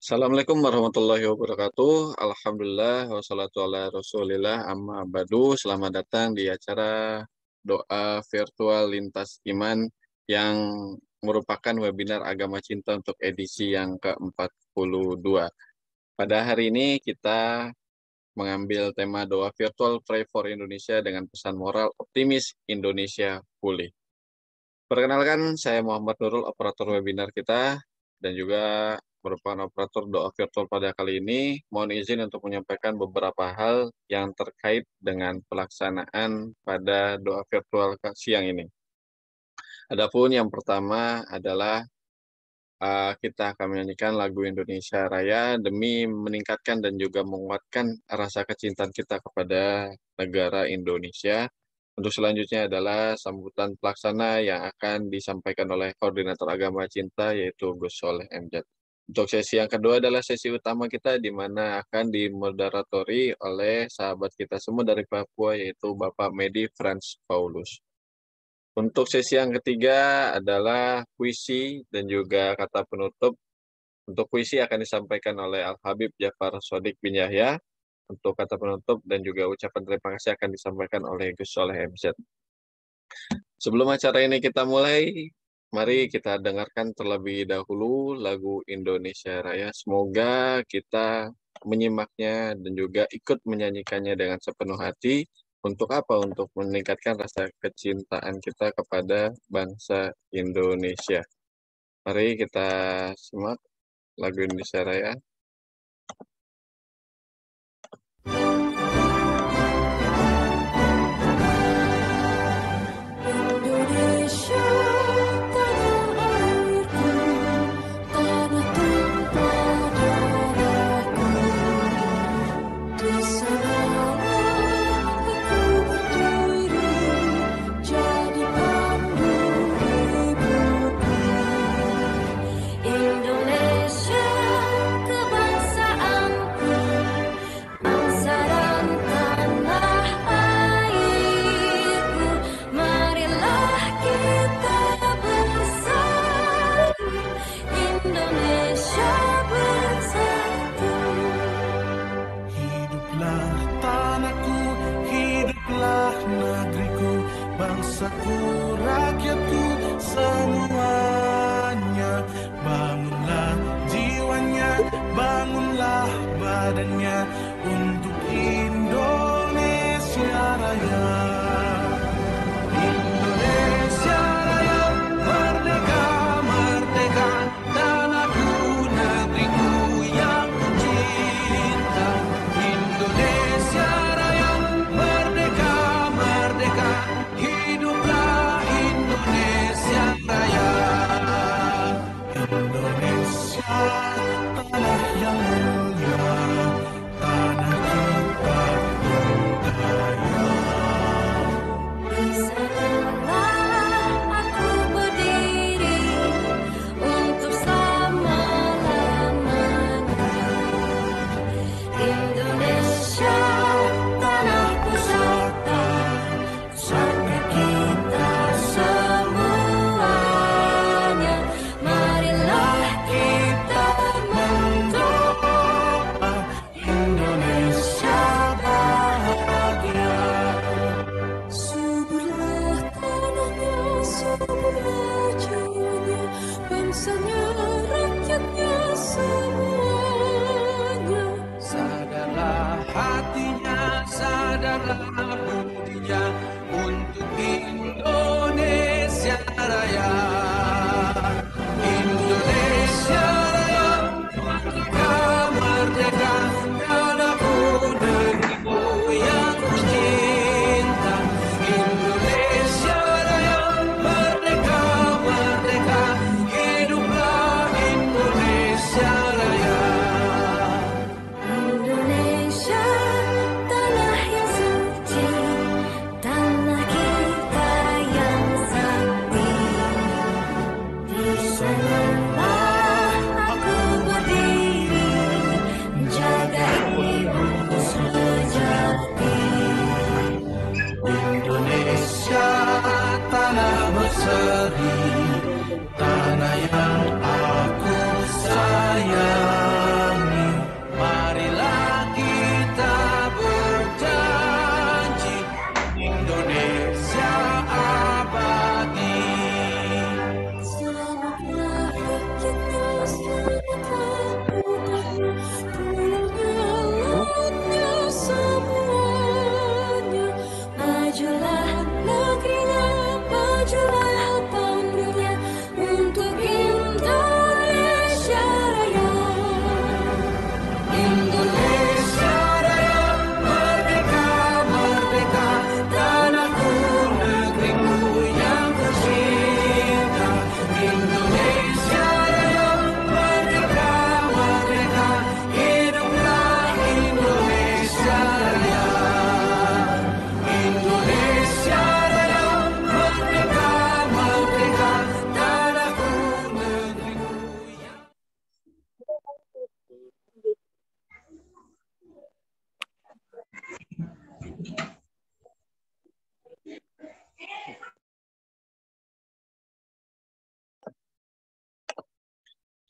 Assalamualaikum warahmatullahi wabarakatuh. Alhamdulillah wassalatu ala Rasulillah amma badu. Selamat datang di acara doa virtual lintas iman yang merupakan webinar agama cinta untuk edisi yang ke-42. Pada hari ini kita mengambil tema doa virtual Pray for Indonesia dengan pesan moral optimis Indonesia pulih. Perkenalkan, saya Muhammad Nurul, operator webinar kita dan juga merupakan operator doa virtual pada kali ini. Mohon izin untuk menyampaikan beberapa hal yang terkait dengan pelaksanaan pada doa virtual siang ini. Adapun yang pertama adalah uh, kita akan menyanyikan lagu Indonesia Raya demi meningkatkan dan juga menguatkan rasa kecintaan kita kepada negara Indonesia untuk selanjutnya adalah sambutan pelaksana yang akan disampaikan oleh Koordinator Agama Cinta yaitu Gus Soleh MZ. Untuk sesi yang kedua adalah sesi utama kita di mana akan dimoderatori oleh sahabat kita semua dari Papua yaitu Bapak Medi Franz Paulus. Untuk sesi yang ketiga adalah puisi dan juga kata penutup. Untuk puisi akan disampaikan oleh Al Habib Jafar Sodik bin Yahya untuk kata penutup dan juga ucapan terima kasih akan disampaikan oleh Gus Soleh MZ. Sebelum acara ini kita mulai, mari kita dengarkan terlebih dahulu lagu Indonesia Raya. Semoga kita menyimaknya dan juga ikut menyanyikannya dengan sepenuh hati. Untuk apa? Untuk meningkatkan rasa kecintaan kita kepada bangsa Indonesia. Mari kita simak lagu Indonesia Raya oh.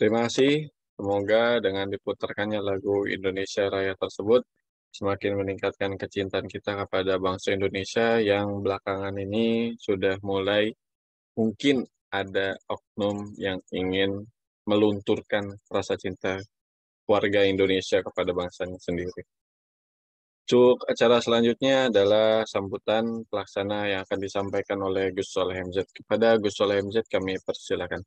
Terima kasih. Semoga dengan diputarkannya lagu Indonesia Raya tersebut, semakin meningkatkan kecintaan kita kepada bangsa Indonesia yang belakangan ini sudah mulai mungkin ada oknum yang ingin melunturkan rasa cinta warga Indonesia kepada bangsanya sendiri. Untuk acara selanjutnya adalah sambutan pelaksana yang akan disampaikan oleh Gus Soleh MZ. Kepada Gus Soleh MZ kami persilakan.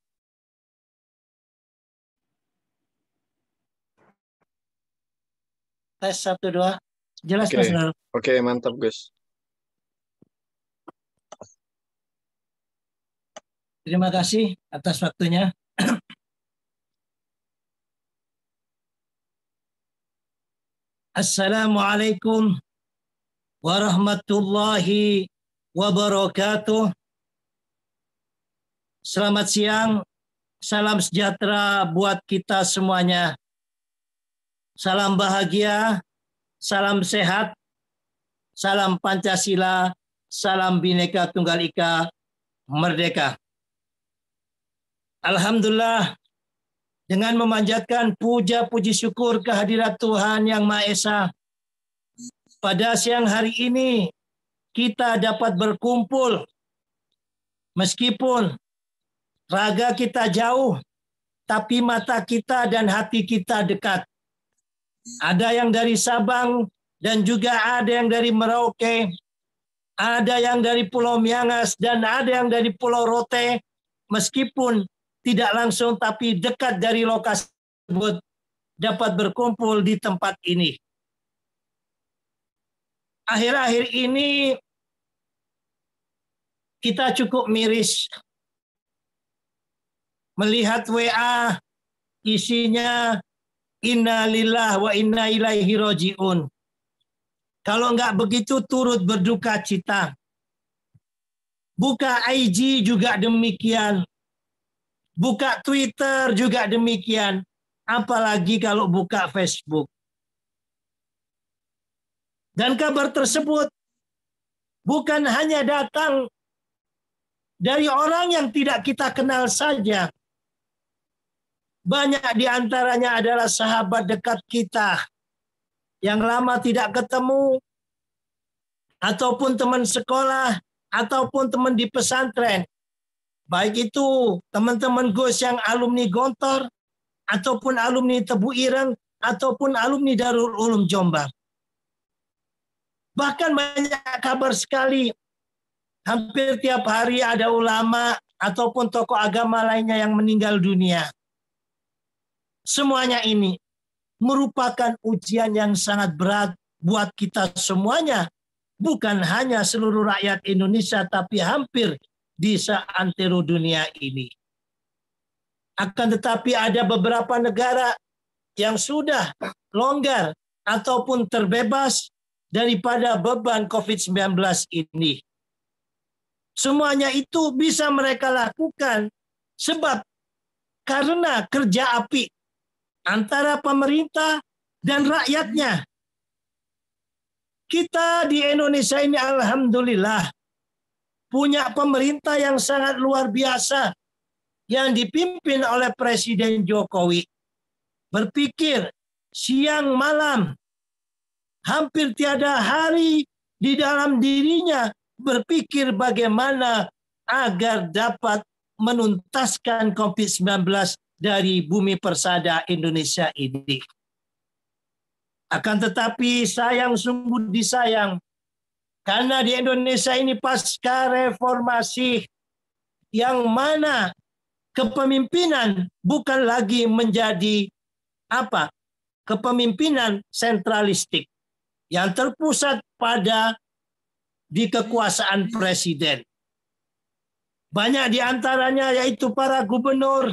Tes satu dua. Jelas okay. Mas Oke, okay, mantap Gus. Terima kasih atas waktunya. Assalamualaikum warahmatullahi wabarakatuh. Selamat siang, salam sejahtera buat kita semuanya salam bahagia, salam sehat, salam Pancasila, salam Bhinneka Tunggal Ika, merdeka. Alhamdulillah, dengan memanjatkan puja-puji syukur kehadirat Tuhan Yang Maha Esa, pada siang hari ini kita dapat berkumpul meskipun raga kita jauh, tapi mata kita dan hati kita dekat ada yang dari Sabang dan juga ada yang dari Merauke, ada yang dari Pulau Miangas dan ada yang dari Pulau Rote meskipun tidak langsung tapi dekat dari lokasi tersebut dapat berkumpul di tempat ini. Akhir-akhir ini kita cukup miris melihat WA isinya Inna wa inna ilaihi roji'un. Kalau enggak begitu turut berduka cita. Buka IG juga demikian. Buka Twitter juga demikian. Apalagi kalau buka Facebook. Dan kabar tersebut bukan hanya datang dari orang yang tidak kita kenal saja, banyak diantaranya adalah sahabat dekat kita yang lama tidak ketemu, ataupun teman sekolah, ataupun teman di pesantren. Baik itu teman-teman Gus yang alumni Gontor, ataupun alumni Tebu Ireng, ataupun alumni Darul Ulum Jombang. Bahkan banyak kabar sekali, hampir tiap hari ada ulama ataupun tokoh agama lainnya yang meninggal dunia. Semuanya ini merupakan ujian yang sangat berat buat kita semuanya. Bukan hanya seluruh rakyat Indonesia, tapi hampir di seantero dunia ini. Akan tetapi ada beberapa negara yang sudah longgar ataupun terbebas daripada beban COVID-19 ini. Semuanya itu bisa mereka lakukan sebab karena kerja api antara pemerintah dan rakyatnya. Kita di Indonesia ini alhamdulillah punya pemerintah yang sangat luar biasa yang dipimpin oleh Presiden Jokowi. Berpikir siang malam hampir tiada hari di dalam dirinya berpikir bagaimana agar dapat menuntaskan COVID-19 dari bumi persada Indonesia ini. Akan tetapi sayang sungguh disayang karena di Indonesia ini pasca reformasi yang mana kepemimpinan bukan lagi menjadi apa? kepemimpinan sentralistik yang terpusat pada di kekuasaan presiden. Banyak di antaranya yaitu para gubernur,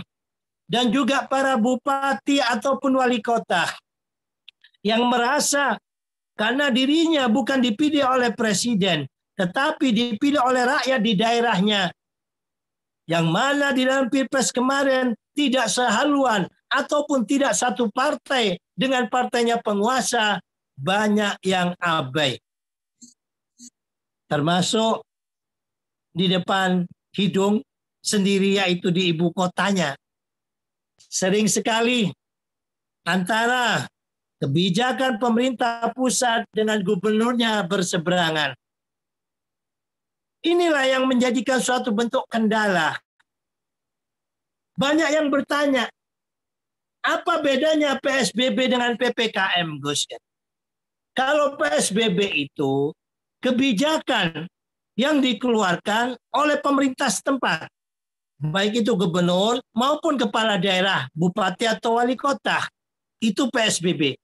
dan juga para bupati ataupun wali kota yang merasa karena dirinya bukan dipilih oleh presiden, tetapi dipilih oleh rakyat di daerahnya. Yang mana di dalam pilpres kemarin tidak sehaluan ataupun tidak satu partai dengan partainya penguasa, banyak yang abai. Termasuk di depan hidung sendiri yaitu di ibu kotanya sering sekali antara kebijakan pemerintah pusat dengan gubernurnya berseberangan. Inilah yang menjadikan suatu bentuk kendala. Banyak yang bertanya, apa bedanya PSBB dengan PPKM, Gus? Kalau PSBB itu kebijakan yang dikeluarkan oleh pemerintah setempat baik itu gubernur maupun kepala daerah, bupati atau wali kota, itu PSBB.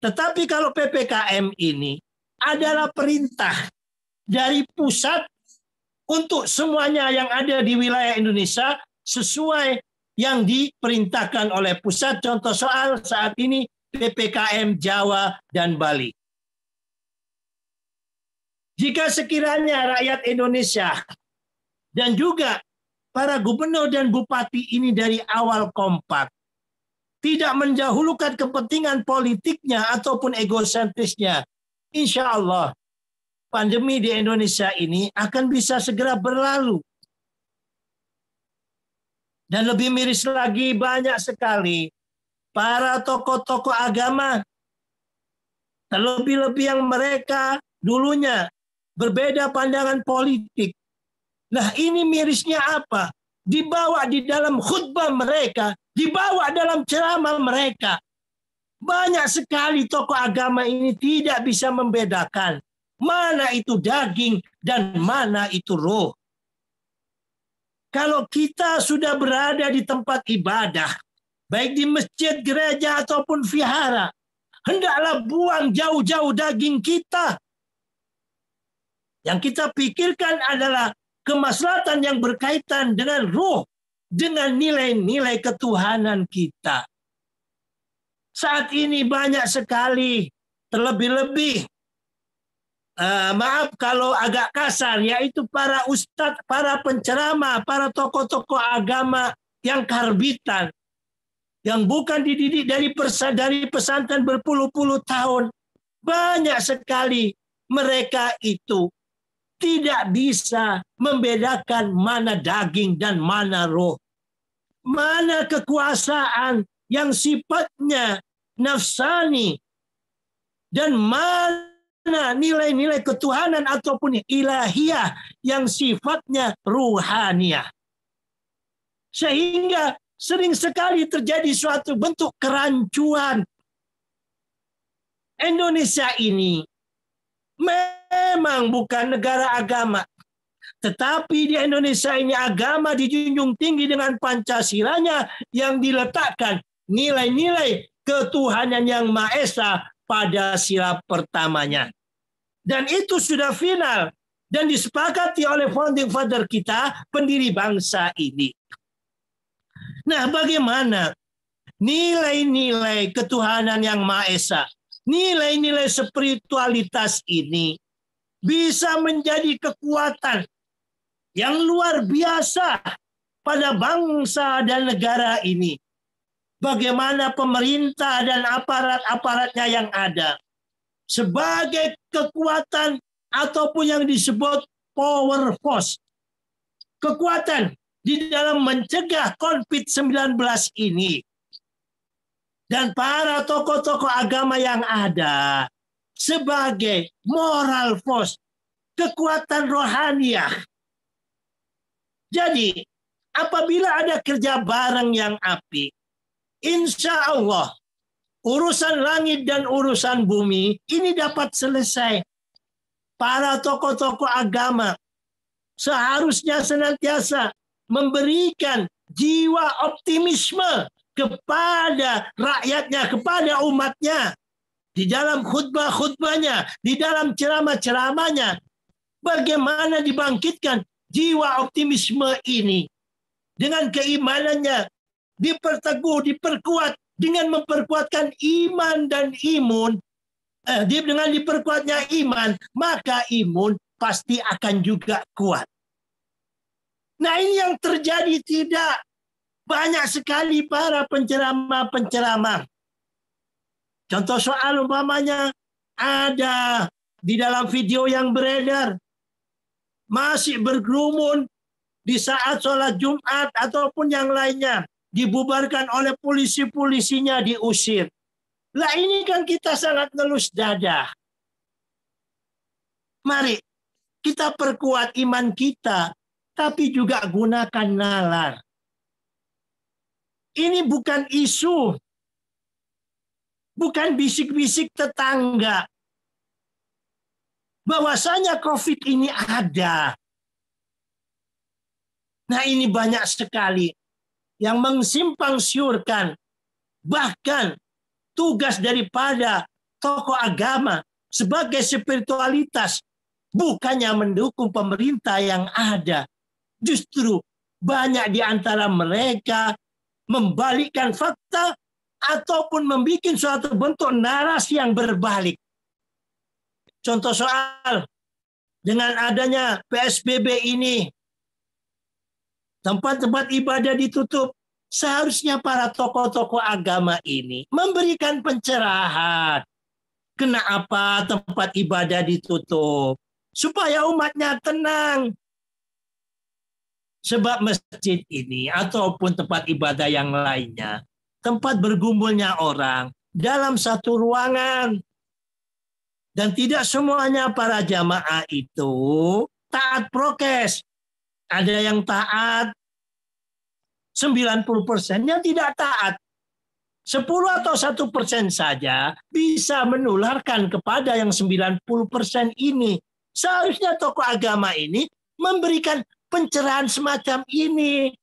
Tetapi kalau PPKM ini adalah perintah dari pusat untuk semuanya yang ada di wilayah Indonesia sesuai yang diperintahkan oleh pusat. Contoh soal saat ini PPKM Jawa dan Bali. Jika sekiranya rakyat Indonesia dan juga para gubernur dan bupati ini dari awal kompak. Tidak menjauhkan kepentingan politiknya ataupun egosentrisnya. Insya Allah pandemi di Indonesia ini akan bisa segera berlalu. Dan lebih miris lagi banyak sekali para tokoh-tokoh agama terlebih-lebih yang mereka dulunya berbeda pandangan politik Nah ini mirisnya apa? Dibawa di dalam khutbah mereka, dibawa dalam ceramah mereka. Banyak sekali tokoh agama ini tidak bisa membedakan mana itu daging dan mana itu roh. Kalau kita sudah berada di tempat ibadah, baik di masjid, gereja, ataupun vihara, hendaklah buang jauh-jauh daging kita. Yang kita pikirkan adalah kemaslahatan yang berkaitan dengan roh, dengan nilai-nilai ketuhanan kita. Saat ini banyak sekali, terlebih-lebih, uh, maaf kalau agak kasar, yaitu para ustadz, para penceramah, para tokoh-tokoh agama yang karbitan, yang bukan dididik dari, pesan, dari pesantren berpuluh-puluh tahun. Banyak sekali mereka itu tidak bisa membedakan mana daging dan mana roh. Mana kekuasaan yang sifatnya nafsani dan mana nilai-nilai ketuhanan ataupun ilahiyah yang sifatnya ruhaniah. Sehingga sering sekali terjadi suatu bentuk kerancuan. Indonesia ini memang bukan negara agama. Tetapi di Indonesia ini agama dijunjung tinggi dengan Pancasilanya yang diletakkan nilai-nilai ketuhanan yang Maha Esa pada sila pertamanya. Dan itu sudah final dan disepakati oleh founding father kita, pendiri bangsa ini. Nah, bagaimana nilai-nilai ketuhanan yang Maha Esa nilai-nilai spiritualitas ini bisa menjadi kekuatan yang luar biasa pada bangsa dan negara ini. Bagaimana pemerintah dan aparat-aparatnya yang ada sebagai kekuatan ataupun yang disebut power force. Kekuatan di dalam mencegah COVID-19 ini dan para tokoh-tokoh agama yang ada sebagai moral force, kekuatan rohaniah. Jadi, apabila ada kerja bareng yang api, insya Allah urusan langit dan urusan bumi ini dapat selesai. Para tokoh-tokoh agama seharusnya senantiasa memberikan jiwa optimisme kepada rakyatnya, kepada umatnya. Di dalam khutbah-khutbahnya, di dalam ceramah-ceramahnya. Bagaimana dibangkitkan jiwa optimisme ini. Dengan keimanannya diperteguh, diperkuat dengan memperkuatkan iman dan imun. Eh, dengan diperkuatnya iman, maka imun pasti akan juga kuat. Nah ini yang terjadi tidak banyak sekali para penceramah-penceramah. Contoh soal umpamanya ada di dalam video yang beredar masih bergerumun di saat sholat Jumat ataupun yang lainnya dibubarkan oleh polisi-polisinya diusir. Lah ini kan kita sangat ngelus dada. Mari kita perkuat iman kita tapi juga gunakan nalar. Ini bukan isu, bukan bisik-bisik tetangga. Bahwasanya COVID ini ada. Nah ini banyak sekali yang mengsimpang siurkan. Bahkan tugas daripada tokoh agama sebagai spiritualitas bukannya mendukung pemerintah yang ada. Justru banyak di antara mereka membalikkan fakta ataupun membuat suatu bentuk narasi yang berbalik. Contoh soal dengan adanya PSBB ini tempat-tempat ibadah ditutup, seharusnya para tokoh-tokoh agama ini memberikan pencerahan. Kenapa tempat ibadah ditutup? Supaya umatnya tenang, Sebab masjid ini ataupun tempat ibadah yang lainnya, tempat bergumpulnya orang dalam satu ruangan. Dan tidak semuanya para jamaah itu taat prokes. Ada yang taat, 90 persennya tidak taat. 10 atau satu persen saja bisa menularkan kepada yang 90 persen ini. Seharusnya tokoh agama ini memberikan pencerahan semacam ini.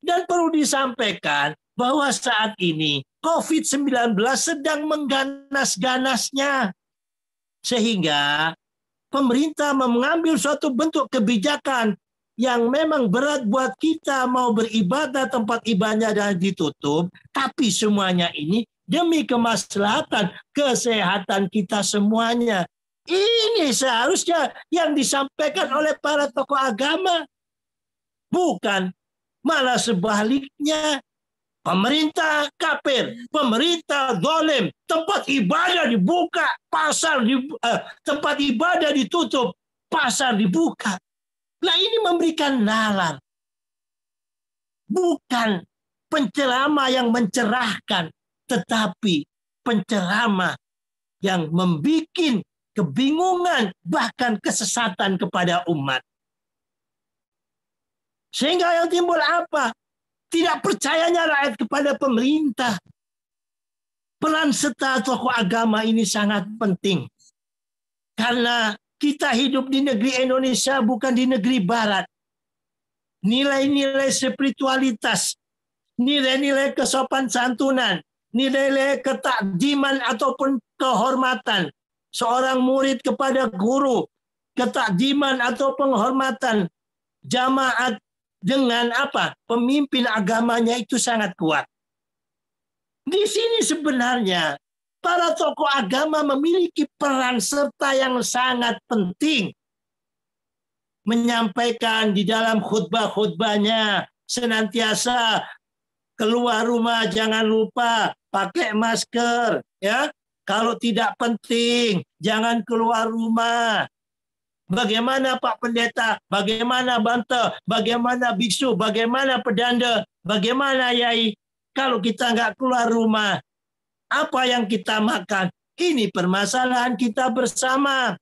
Dan perlu disampaikan bahwa saat ini COVID-19 sedang mengganas-ganasnya. Sehingga pemerintah mengambil suatu bentuk kebijakan yang memang berat buat kita mau beribadah tempat ibadahnya dan ditutup, tapi semuanya ini demi kemaslahatan kesehatan kita semuanya ini seharusnya yang disampaikan oleh para tokoh agama. Bukan malah sebaliknya. Pemerintah kafir, pemerintah dolim, tempat ibadah dibuka, pasar di eh, tempat ibadah ditutup, pasar dibuka. Nah ini memberikan nalar. Bukan pencerama yang mencerahkan, tetapi pencerama yang membuat kebingungan, bahkan kesesatan kepada umat. Sehingga yang timbul apa? Tidak percayanya rakyat kepada pemerintah. pelan serta tokoh agama ini sangat penting. Karena kita hidup di negeri Indonesia bukan di negeri barat. Nilai-nilai spiritualitas, nilai-nilai kesopan santunan, nilai-nilai ketakdiman ataupun kehormatan seorang murid kepada guru, ketakdiman atau penghormatan jamaat dengan apa? Pemimpin agamanya itu sangat kuat. Di sini sebenarnya para tokoh agama memiliki peran serta yang sangat penting. Menyampaikan di dalam khutbah-khutbahnya senantiasa keluar rumah jangan lupa pakai masker ya kalau tidak penting, jangan keluar rumah. Bagaimana Pak Pendeta? Bagaimana Banta, Bagaimana Biksu? Bagaimana Pedanda? Bagaimana Yai? Kalau kita nggak keluar rumah, apa yang kita makan? Ini permasalahan kita bersama.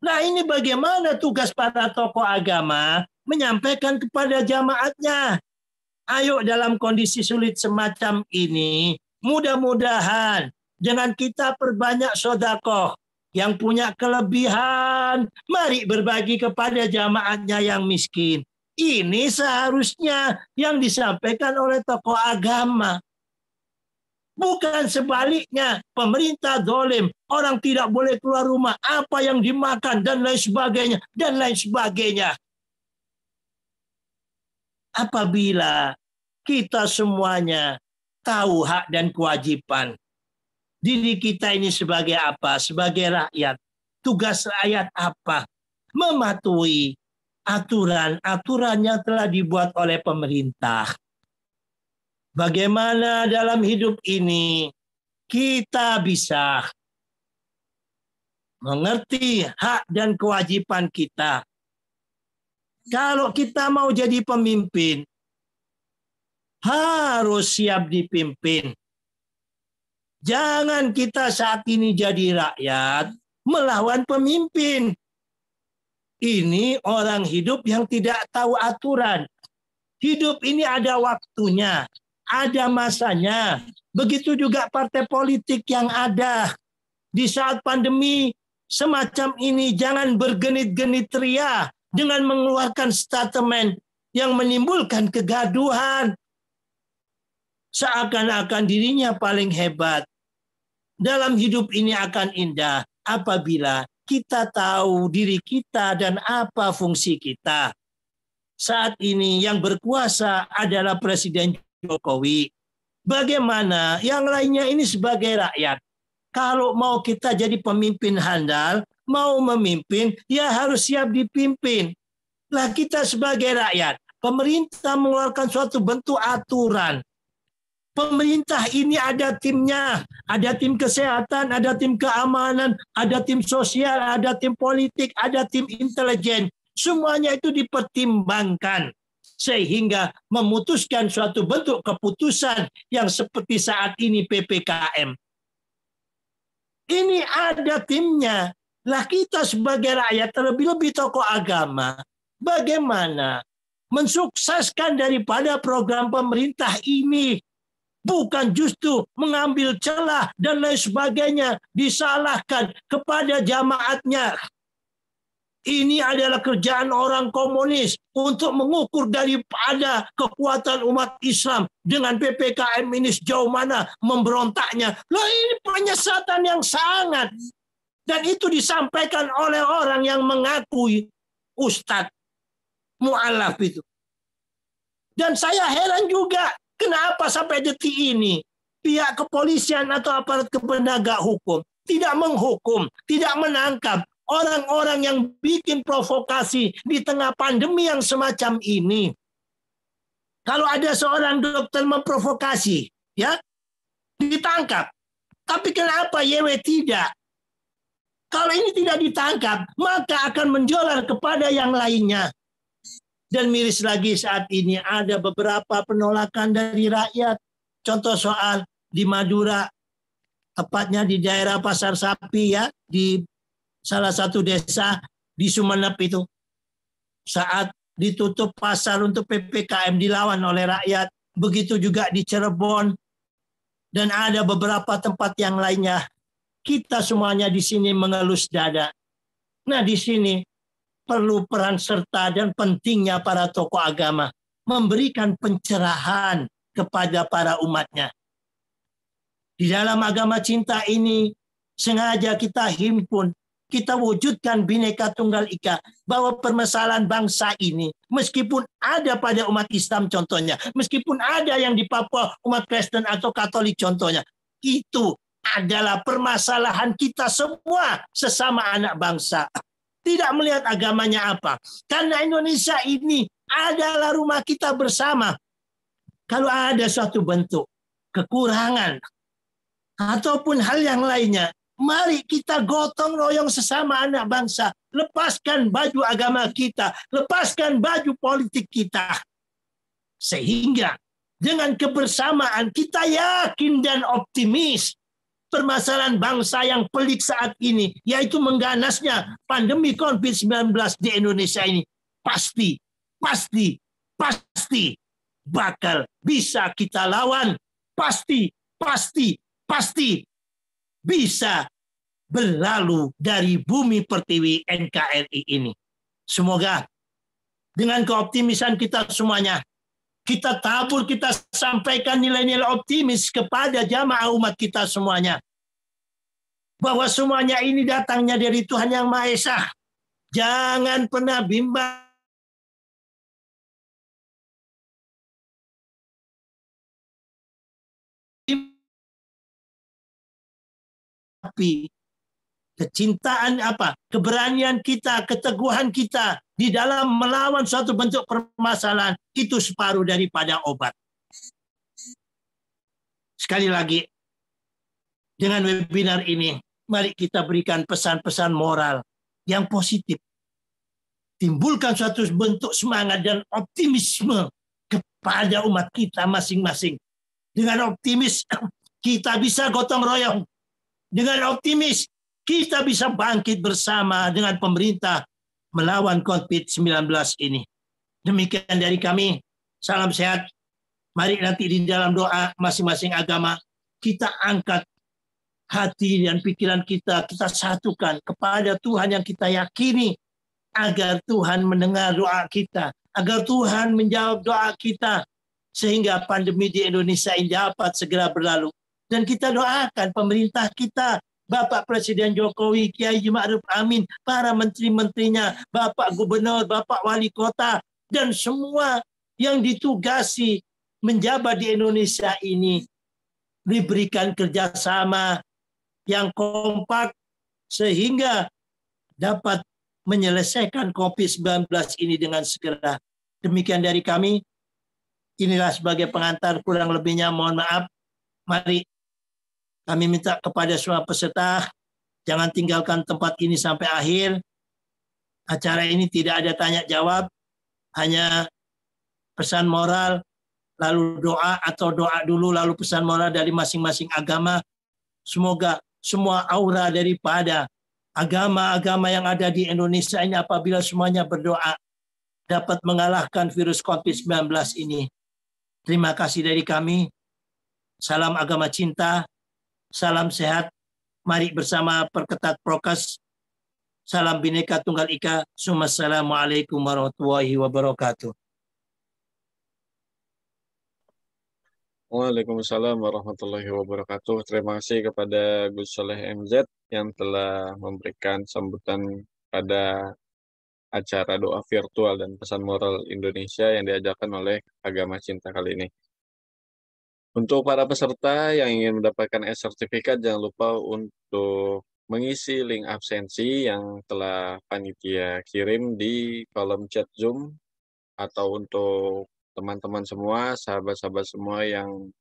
Nah ini bagaimana tugas para tokoh agama menyampaikan kepada jamaatnya. Ayo dalam kondisi sulit semacam ini, mudah-mudahan Jangan kita perbanyak sodakoh. Yang punya kelebihan, mari berbagi kepada jamaahnya yang miskin. Ini seharusnya yang disampaikan oleh tokoh agama. Bukan sebaliknya, pemerintah dolim, orang tidak boleh keluar rumah, apa yang dimakan, dan lain sebagainya, dan lain sebagainya. Apabila kita semuanya tahu hak dan kewajiban, Diri kita ini sebagai apa? Sebagai rakyat. Tugas rakyat apa? Mematuhi aturan-aturan yang telah dibuat oleh pemerintah. Bagaimana dalam hidup ini kita bisa mengerti hak dan kewajiban kita. Kalau kita mau jadi pemimpin, harus siap dipimpin. Jangan kita saat ini jadi rakyat melawan pemimpin. Ini orang hidup yang tidak tahu aturan. Hidup ini ada waktunya, ada masanya. Begitu juga partai politik yang ada. Di saat pandemi semacam ini jangan bergenit-genit ria dengan mengeluarkan statement yang menimbulkan kegaduhan. Seakan-akan dirinya paling hebat, dalam hidup ini akan indah apabila kita tahu diri kita dan apa fungsi kita. Saat ini yang berkuasa adalah Presiden Jokowi. Bagaimana yang lainnya ini sebagai rakyat. Kalau mau kita jadi pemimpin handal, mau memimpin, ya harus siap dipimpin. Lah kita sebagai rakyat, pemerintah mengeluarkan suatu bentuk aturan Pemerintah ini ada timnya, ada tim kesehatan, ada tim keamanan, ada tim sosial, ada tim politik, ada tim intelijen. Semuanya itu dipertimbangkan sehingga memutuskan suatu bentuk keputusan yang seperti saat ini PPKM. Ini ada timnya. Lah kita sebagai rakyat terlebih-lebih tokoh agama bagaimana mensukseskan daripada program pemerintah ini bukan justru mengambil celah dan lain sebagainya disalahkan kepada jamaatnya. Ini adalah kerjaan orang komunis untuk mengukur daripada kekuatan umat Islam dengan PPKM ini sejauh mana memberontaknya. Loh ini penyesatan yang sangat. Dan itu disampaikan oleh orang yang mengakui Ustadz Mu'alaf itu. Dan saya heran juga Kenapa sampai detik ini pihak kepolisian atau aparat penegak hukum tidak menghukum, tidak menangkap orang-orang yang bikin provokasi di tengah pandemi yang semacam ini? Kalau ada seorang dokter memprovokasi, ya ditangkap. Tapi kenapa YW tidak? Kalau ini tidak ditangkap, maka akan menjolar kepada yang lainnya. Dan miris lagi saat ini ada beberapa penolakan dari rakyat. Contoh soal di Madura, tepatnya di daerah Pasar Sapi ya, di salah satu desa di Sumeneb itu. Saat ditutup pasar untuk PPKM dilawan oleh rakyat. Begitu juga di Cirebon dan ada beberapa tempat yang lainnya. Kita semuanya di sini mengelus dada. Nah di sini perlu peran serta dan pentingnya para tokoh agama memberikan pencerahan kepada para umatnya. Di dalam agama cinta ini sengaja kita himpun, kita wujudkan bineka tunggal ika bahwa permasalahan bangsa ini meskipun ada pada umat Islam contohnya, meskipun ada yang di Papua umat Kristen atau Katolik contohnya, itu adalah permasalahan kita semua sesama anak bangsa tidak melihat agamanya apa. Karena Indonesia ini adalah rumah kita bersama. Kalau ada suatu bentuk kekurangan ataupun hal yang lainnya, mari kita gotong royong sesama anak bangsa. Lepaskan baju agama kita, lepaskan baju politik kita. Sehingga dengan kebersamaan kita yakin dan optimis permasalahan bangsa yang pelik saat ini, yaitu mengganasnya pandemi COVID-19 di Indonesia ini. Pasti, pasti, pasti bakal bisa kita lawan. Pasti, pasti, pasti bisa berlalu dari bumi pertiwi NKRI ini. Semoga dengan keoptimisan kita semuanya, kita tabur, kita sampaikan nilai-nilai optimis kepada jamaah umat kita semuanya bahwa semuanya ini datangnya dari Tuhan Yang Maha Esa. Jangan pernah bimbang tapi kecintaan apa keberanian kita keteguhan kita di dalam melawan suatu bentuk permasalahan itu separuh daripada obat sekali lagi dengan webinar ini mari kita berikan pesan-pesan moral yang positif. Timbulkan suatu bentuk semangat dan optimisme kepada umat kita masing-masing. Dengan optimis kita bisa gotong royong. Dengan optimis kita bisa bangkit bersama dengan pemerintah melawan COVID-19 ini. Demikian dari kami. Salam sehat. Mari nanti di dalam doa masing-masing agama kita angkat hati dan pikiran kita kita satukan kepada Tuhan yang kita yakini agar Tuhan mendengar doa kita, agar Tuhan menjawab doa kita sehingga pandemi di Indonesia ini dapat segera berlalu. Dan kita doakan pemerintah kita, Bapak Presiden Jokowi, Kiai Ma'ruf Amin, para menteri-menterinya, Bapak Gubernur, Bapak Wali Kota, dan semua yang ditugasi menjabat di Indonesia ini diberikan kerjasama, yang kompak sehingga dapat menyelesaikan COVID-19 ini dengan segera. Demikian dari kami. Inilah sebagai pengantar kurang lebihnya mohon maaf. Mari kami minta kepada semua peserta jangan tinggalkan tempat ini sampai akhir. Acara ini tidak ada tanya jawab, hanya pesan moral lalu doa atau doa dulu lalu pesan moral dari masing-masing agama. Semoga semua aura daripada agama-agama yang ada di Indonesia ini apabila semuanya berdoa dapat mengalahkan virus COVID-19 ini. Terima kasih dari kami. Salam agama cinta, salam sehat. Mari bersama perketat prokes. Salam bineka Tunggal Ika. Assalamualaikum warahmatullahi wabarakatuh. Waalaikumsalam warahmatullahi wabarakatuh. Terima kasih kepada Gus Soleh MZ yang telah memberikan sambutan pada acara doa virtual dan pesan moral Indonesia yang diajarkan oleh agama cinta kali ini. Untuk para peserta yang ingin mendapatkan e-sertifikat, jangan lupa untuk mengisi link absensi yang telah panitia kirim di kolom chat Zoom atau untuk teman-teman semua, sahabat-sahabat semua yang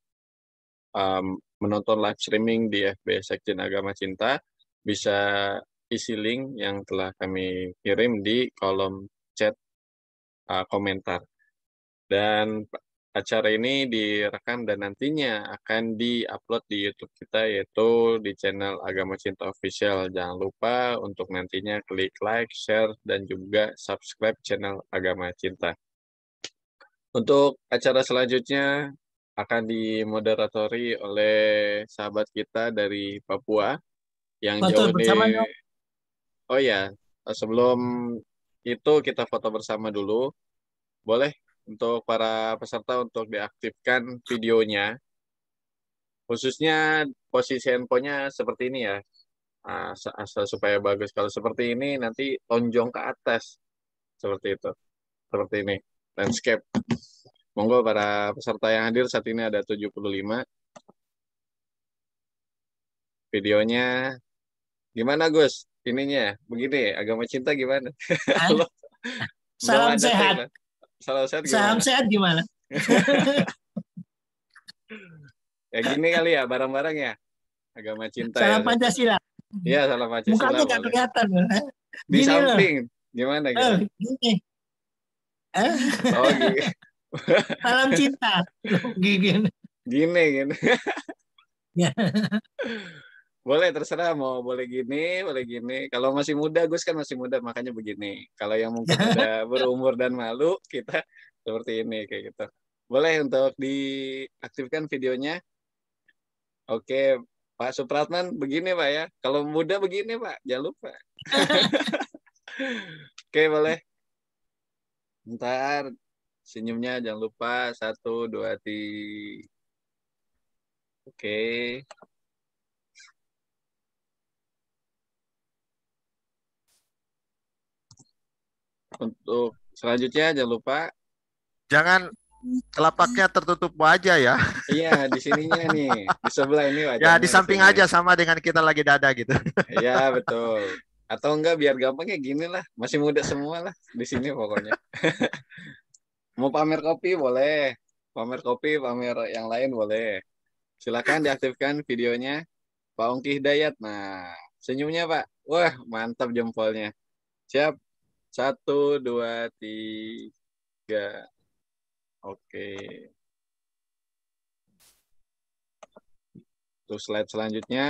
um, menonton live streaming di FB Sekjen Agama Cinta bisa isi link yang telah kami kirim di kolom chat uh, komentar. Dan acara ini direkam dan nantinya akan diupload di YouTube kita yaitu di channel Agama Cinta Official. Jangan lupa untuk nantinya klik like, share, dan juga subscribe channel Agama Cinta. Untuk acara selanjutnya akan dimoderatori oleh sahabat kita dari Papua yang foto jauh bersamanya. di... Oh ya, sebelum itu kita foto bersama dulu. Boleh untuk para peserta untuk diaktifkan videonya. Khususnya posisi handphonenya seperti ini ya. Asal ah, supaya bagus. Kalau seperti ini nanti tonjong ke atas. Seperti itu. Seperti ini. Landscape. Monggo para peserta yang hadir saat ini ada 75. Videonya gimana Gus? Ininya begini, ya, agama cinta gimana? Halo. Salam sehat. Salam sehat gimana? Salam sehat gimana? ya gini kali ya barang-barang ya. Agama cinta Salam ya. Pancasila. Iya, salam Pancasila. tuh nggak kelihatan. Eh. Di gini samping. Loh. Gimana? gitu Oh, gini. Oh, gini. Salam cinta. Gini. Gini gini. Ya. boleh terserah mau boleh gini, boleh gini. Kalau masih muda Gus kan masih muda makanya begini. Kalau yang mungkin udah berumur dan malu kita seperti ini kayak gitu. Boleh untuk diaktifkan videonya. Oke, Pak Supratman begini Pak ya. Kalau muda begini Pak, jangan lupa. Oke, boleh. Ntar Senyumnya jangan lupa. Satu, dua, tiga. Oke. Okay. Untuk selanjutnya jangan lupa. Jangan telapaknya tertutup aja ya. Iya, di sininya nih, di sebelah ini wajah. Ya, di samping aja sama dengan kita lagi dada gitu. Iya, betul. Atau enggak biar gampangnya kayak gini lah, masih muda semua lah di sini pokoknya. mau pamer kopi boleh pamer kopi pamer yang lain boleh silakan diaktifkan videonya Pak Ongki Hidayat nah senyumnya Pak wah mantap jempolnya siap satu dua tiga oke terus slide selanjutnya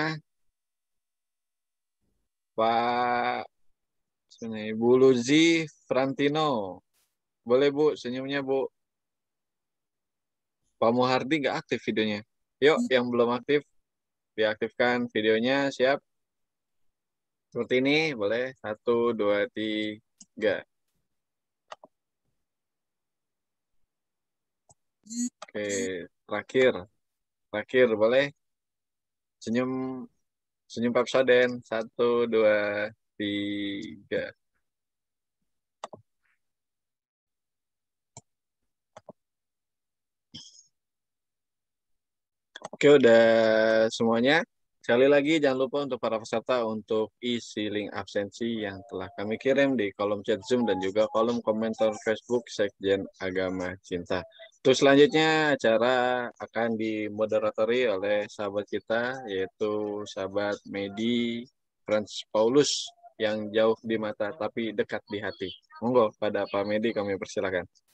Pak Ibu Luzi Frantino boleh Bu, senyumnya Bu. Pak Muhardi nggak aktif videonya. Yuk, hmm. yang belum aktif, diaktifkan videonya. Siap. Seperti ini, boleh. Satu, dua, tiga. Oke, terakhir. Terakhir, boleh. Senyum senyum Pak Soden. Satu, dua, tiga. Oke, udah semuanya. Sekali lagi jangan lupa untuk para peserta untuk isi link absensi yang telah kami kirim di kolom chat Zoom dan juga kolom komentar Facebook Sekjen Agama Cinta. Terus selanjutnya acara akan dimoderatori oleh sahabat kita yaitu sahabat Medi Franz Paulus yang jauh di mata tapi dekat di hati. Monggo pada Pak Medi kami persilakan.